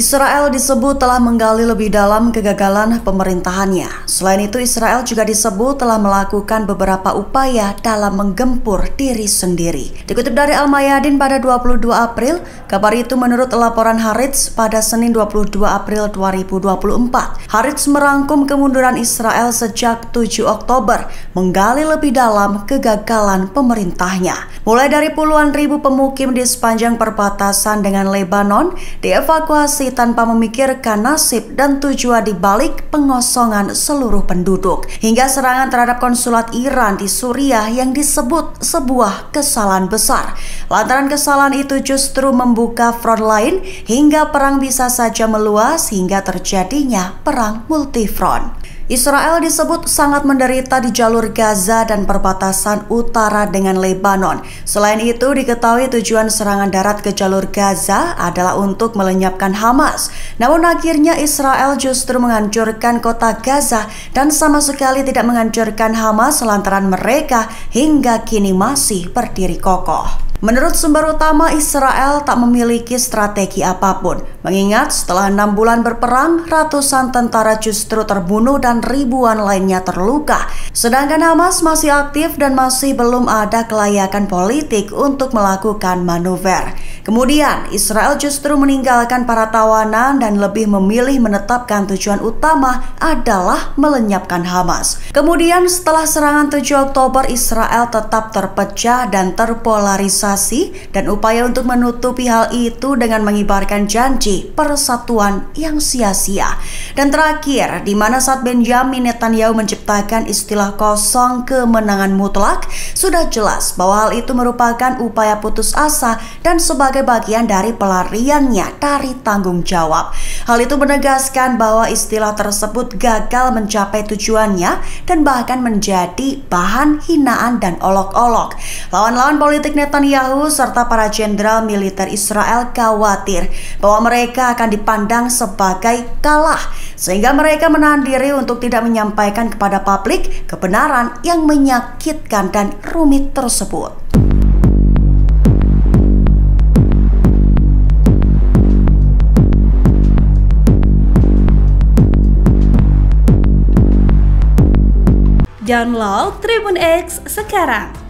Israel disebut telah menggali lebih dalam kegagalan pemerintahannya. Selain itu, Israel juga disebut telah melakukan beberapa upaya dalam menggempur diri sendiri. Dikutip dari Al-Mayadin pada 22 April, kabar itu menurut laporan Haritz pada Senin 22 April 2024. Haritz merangkum kemunduran Israel sejak 7 Oktober, menggali lebih dalam kegagalan pemerintahnya. Mulai dari puluhan ribu pemukim di sepanjang perbatasan dengan Lebanon, dievakuasi tanpa memikirkan nasib dan tujuan dibalik pengosongan seluruh penduduk, hingga serangan terhadap konsulat Iran di Suriah yang disebut sebuah kesalahan besar. Lantaran kesalahan itu justru membuka front lain hingga perang bisa saja meluas hingga terjadinya perang multifront. Israel disebut sangat menderita di jalur Gaza dan perbatasan utara dengan Lebanon. Selain itu, diketahui tujuan serangan darat ke jalur Gaza adalah untuk melenyapkan Hamas. Namun akhirnya Israel justru menghancurkan kota Gaza dan sama sekali tidak menghancurkan Hamas lantaran mereka hingga kini masih berdiri kokoh. Menurut sumber utama, Israel tak memiliki strategi apapun, mengingat setelah enam bulan berperang, ratusan tentara justru terbunuh dan ribuan lainnya terluka. Sedangkan Hamas masih aktif dan masih belum ada kelayakan politik untuk melakukan manuver. Kemudian, Israel justru meninggalkan para tawanan dan lebih memilih menetapkan tujuan utama adalah melenyapkan Hamas. Kemudian, setelah serangan 7 Oktober, Israel tetap terpecah dan terpolarisasi demokrasi dan upaya untuk menutupi hal itu dengan mengibarkan janji persatuan yang sia-sia. Dan terakhir, di mana saat Benjamin Netanyahu menciptakan istilah kosong kemenangan mutlak, sudah jelas bahwa hal itu merupakan upaya putus asa dan sebagai bagian dari pelariannya dari tanggung jawab. Hal itu menegaskan bahwa istilah tersebut gagal mencapai tujuannya dan bahkan menjadi bahan hinaan dan olok-olok. Lawan-lawan politik Netanyahu Netanyahu serta para jenderal militer Israel khawatir bahwa mereka akan dipandang sebagai kalah sehingga mereka menahan diri untuk tidak menyampaikan kepada publik kebenaran yang menyakitkan dan rumit tersebut. Download Tribun X sekarang